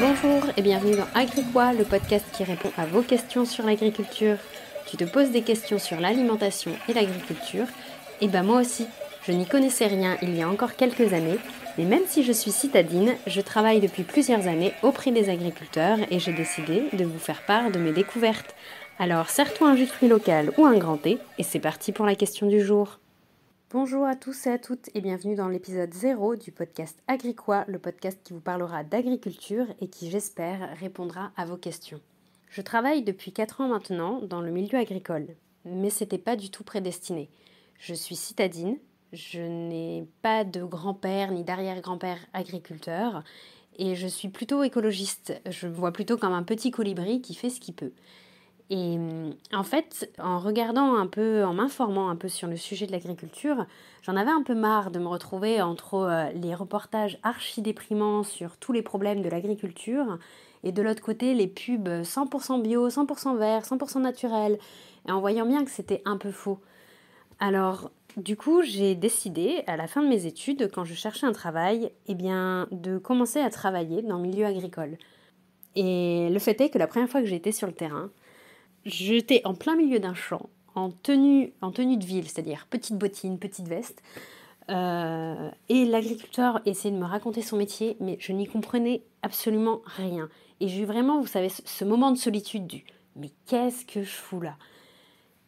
Bonjour et bienvenue dans Agricois, le podcast qui répond à vos questions sur l'agriculture. Tu te poses des questions sur l'alimentation et l'agriculture, et ben moi aussi. Je n'y connaissais rien il y a encore quelques années, mais même si je suis citadine, je travaille depuis plusieurs années auprès des agriculteurs et j'ai décidé de vous faire part de mes découvertes. Alors, sers-toi un jus de fruits local ou un grand thé, et c'est parti pour la question du jour. Bonjour à tous et à toutes et bienvenue dans l'épisode 0 du podcast Agricois, le podcast qui vous parlera d'agriculture et qui, j'espère, répondra à vos questions. Je travaille depuis 4 ans maintenant dans le milieu agricole, mais n'était pas du tout prédestiné. Je suis citadine, je n'ai pas de grand-père ni d'arrière-grand-père agriculteur et je suis plutôt écologiste. Je me vois plutôt comme un petit colibri qui fait ce qu'il peut. Et mm, en fait, en regardant un peu, en m'informant un peu sur le sujet de l'agriculture, j'en avais un peu marre de me retrouver entre euh, les reportages archi déprimants sur tous les problèmes de l'agriculture et de l'autre côté les pubs 100% bio, 100% vert, 100% naturel, et en voyant bien que c'était un peu faux. Alors, du coup, j'ai décidé, à la fin de mes études, quand je cherchais un travail, eh bien, de commencer à travailler dans le milieu agricole. Et le fait est que la première fois que j'ai été sur le terrain, j'étais en plein milieu d'un champ, en tenue, en tenue de ville, c'est-à-dire petite bottine, petite veste. Euh, et l'agriculteur essayait de me raconter son métier, mais je n'y comprenais absolument rien. Et j'ai eu vraiment, vous savez, ce moment de solitude du mais qu'est-ce que je fous là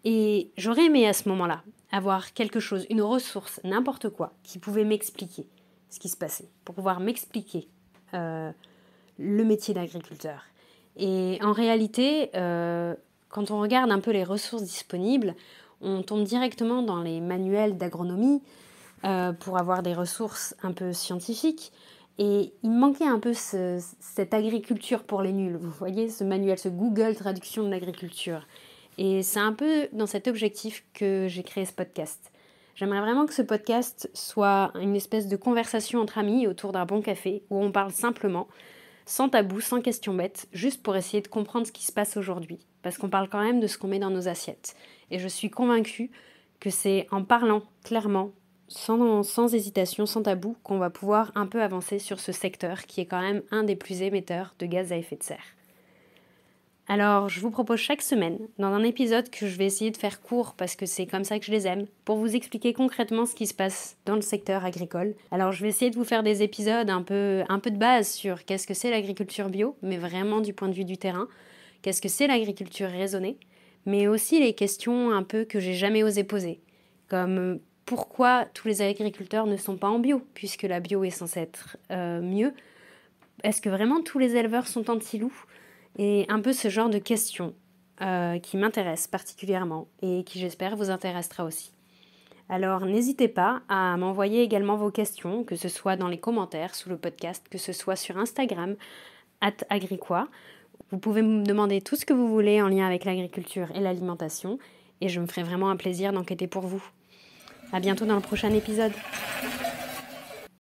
Et j'aurais aimé à ce moment-là avoir quelque chose, une ressource, n'importe quoi, qui pouvait m'expliquer ce qui se passait, pour pouvoir m'expliquer euh, le métier d'agriculteur. Et en réalité, euh, quand on regarde un peu les ressources disponibles, on tombe directement dans les manuels d'agronomie euh, pour avoir des ressources un peu scientifiques. Et il manquait un peu cette agriculture pour les nuls, vous voyez, ce manuel, ce Google traduction de l'agriculture. Et c'est un peu dans cet objectif que j'ai créé ce podcast. J'aimerais vraiment que ce podcast soit une espèce de conversation entre amis autour d'un bon café où on parle simplement, sans tabou, sans question bête, juste pour essayer de comprendre ce qui se passe aujourd'hui. Parce qu'on parle quand même de ce qu'on met dans nos assiettes. Et je suis convaincue que c'est en parlant clairement, sans, sans hésitation, sans tabou, qu'on va pouvoir un peu avancer sur ce secteur qui est quand même un des plus émetteurs de gaz à effet de serre. Alors, je vous propose chaque semaine, dans un épisode que je vais essayer de faire court parce que c'est comme ça que je les aime, pour vous expliquer concrètement ce qui se passe dans le secteur agricole. Alors, je vais essayer de vous faire des épisodes un peu, de base sur qu'est-ce que c'est l'agriculture bio, mais vraiment du point de vue du terrain, qu'est-ce que c'est l'agriculture raisonnée, mais aussi les questions un peu que j'ai jamais osé poser, comme euh, pourquoi tous les agriculteurs ne sont pas en bio, puisque la bio est censée être euh, mieux. Est-ce que vraiment tous les éleveurs sont anti-loups et un peu ce genre de questions euh, qui m'intéressent particulièrement et qui j'espère vous intéressera aussi. Alors n'hésitez pas à m'envoyer également vos questions, que ce soit dans les commentaires sous le podcast, que ce soit sur Instagram, agricois. Vous pouvez me demander tout ce que vous voulez en lien avec l'agriculture et l'alimentation, et je me ferai vraiment un plaisir d'enquêter pour vous. À bientôt dans le prochain épisode.